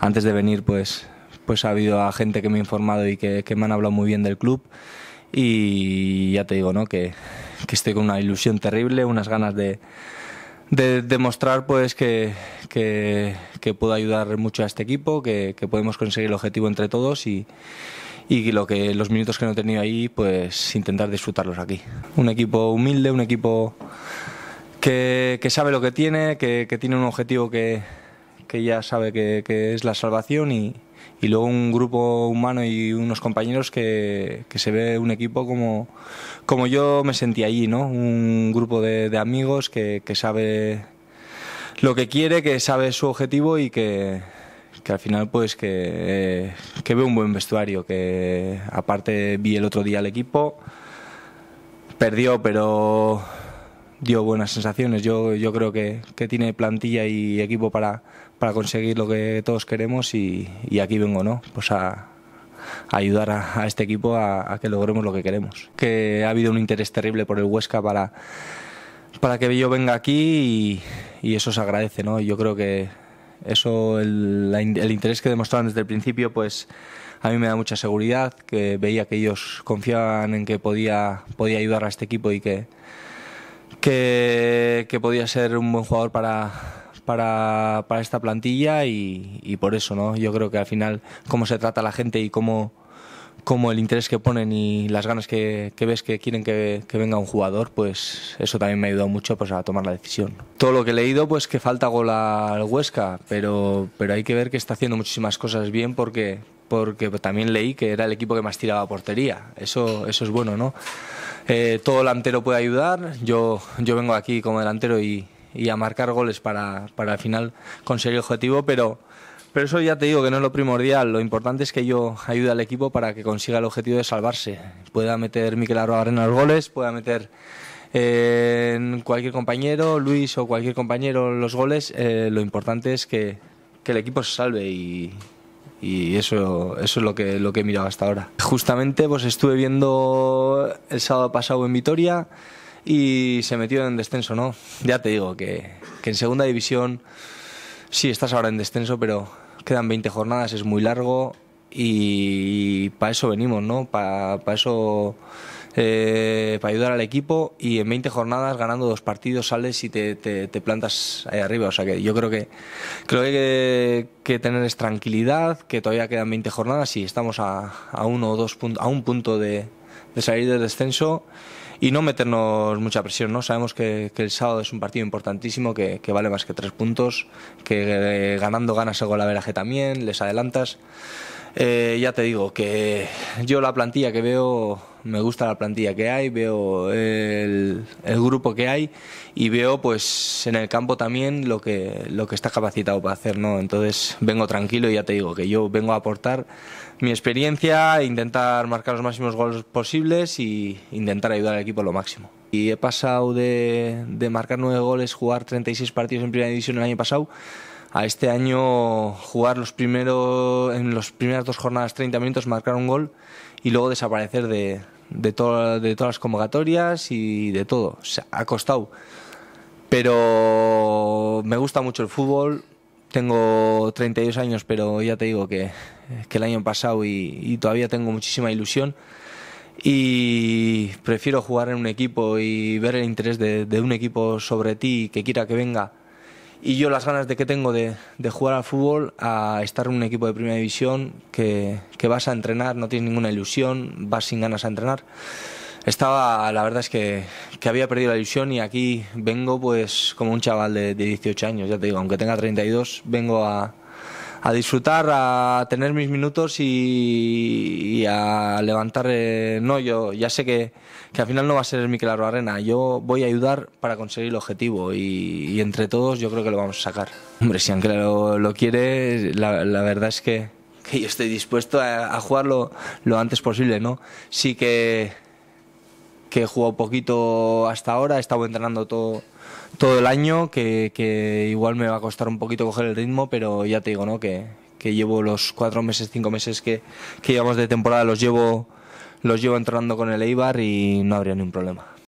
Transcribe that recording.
antes de venir pues, pues ha habido gente que me ha informado y que, que me han hablado muy bien del club y ya te digo, ¿no? Que, que estoy con una ilusión terrible, unas ganas de, de demostrar pues que, que, puedo ayudar mucho a este equipo, que, podemos conseguir el objetivo entre todos y, y, lo que los minutos que no he tenido ahí, pues intentar disfrutarlos aquí. Un equipo humilde, un equipo que, sabe lo que tiene, que, tiene un objetivo que, que ya sabe que, que es la salvación y, y, luego un grupo humano y unos compañeros que, que, se ve un equipo como, como yo me sentí allí, ¿no? Un grupo de, amigos que, que, sabe lo que quiere, que sabe su objetivo y que, que al final pues que, eh, que ve un buen vestuario, que aparte vi el otro día al equipo, perdió pero dio buenas sensaciones. Yo, yo creo que, que tiene plantilla y equipo para, para conseguir lo que todos queremos y, aquí vengo, ¿no? Pues a, ayudar a, este equipo a, que logremos lo que queremos. Que ha habido un interés terrible por el Huesca para, para que yo venga aquí y, eso se agradece, ¿no? Yo creo que eso, el, interés que demostraron desde el principio, pues a mí me da mucha seguridad, que veía que ellos confiaban en que podía, podía ayudar a este equipo y que que, podía ser un buen jugador para, para, esta plantilla y, por eso, ¿no? Yo creo que al final cómo se trata la gente y cómo, cómo el interés que ponen y las ganas que, ves que quieren que, venga un jugador, pues eso también me ha ayudado mucho pues, a tomar la decisión. Todo lo que he leído, pues que falta gol al Huesca, pero, pero hay que ver que está haciendo muchísimas cosas bien porque, porque también leí que era el equipo que más tiraba portería. Eso, eso es bueno, ¿no? Eh, todo delantero puede ayudar. Yo, yo vengo aquí como delantero y, a marcar goles para, para al final conseguir el objetivo, pero, pero eso ya te digo que no es lo primordial. Lo importante es que yo ayude al equipo para que consiga el objetivo de salvarse. Pueda meter Miquel Arena los goles, pueda meter eh, cualquier compañero, Luis o cualquier compañero los goles. Eh, lo importante es que, que el equipo se salve y, y eso, eso es lo que, lo que he mirado hasta ahora. Justamente pues estuve viendo el sábado pasado en Vitoria y se metió en descenso, ¿no? Ya te digo que, que en segunda división sí estás ahora en descenso, pero quedan 20 jornadas, es muy largo, y para eso venimos, ¿no? Para, eso, eh, para ayudar al equipo y en 20 jornadas ganando dos partidos sales y te, te, plantas ahí arriba. O sea que yo creo que creo que, que, tener tranquilidad, que todavía quedan 20 jornadas y estamos a, a uno o dos puntos, a un punto de, de salir del descenso y no meternos mucha presión, ¿no? Sabemos que, el sábado es un partido importantísimo, que, vale más que tres puntos, que eh, ganando ganas el gol también, les adelantas. Eh, ya te digo que yo la plantilla que veo, me gusta la plantilla que hay, veo el, grupo que hay y veo pues en el campo también lo que, lo que está capacitado para hacer, ¿no? Entonces vengo tranquilo y ya te digo que yo vengo a aportar mi experiencia, intentar marcar los máximos goles posibles y intentar ayudar al equipo lo máximo. Y he pasado de, de marcar nueve goles, jugar 36 partidos en primera división el año pasado a este año jugar los primeros, en las primeras dos jornadas 30 minutos, marcar un gol y luego desaparecer de, de, todas las convocatorias y de todo. ha costado. Pero me gusta mucho el fútbol. Tengo 32 años, pero ya te digo que, el año pasado y, todavía tengo muchísima ilusión y prefiero jugar en un equipo y ver el interés de, un equipo sobre ti que quiera que venga y yo las ganas de que tengo de, de, jugar al fútbol a estar en un equipo de primera división que, que, vas a entrenar, no tienes ninguna ilusión, vas sin ganas a entrenar. Estaba, la verdad es que, que había perdido la ilusión y aquí vengo pues como un chaval de, de 18 años, ya te digo, aunque tenga 32, vengo a, a disfrutar, a tener mis minutos y, a levantar. no, yo ya sé que, que, al final no va a ser el claro Arena. Yo voy a ayudar para conseguir el objetivo y, entre todos yo creo que lo vamos a sacar. Hombre, si Ángel lo, quiere, la, verdad es que, que, yo estoy dispuesto a, a jugarlo lo antes posible, ¿no? Sí que que he jugado poquito hasta ahora, he estado entrenando todo, todo el año, que, que igual me va a costar un poquito coger el ritmo, pero ya te digo, ¿no? Que, que llevo los cuatro meses, cinco meses que, que llevamos de temporada, los llevo, los llevo entrenando con el Eibar y no habría ningún problema.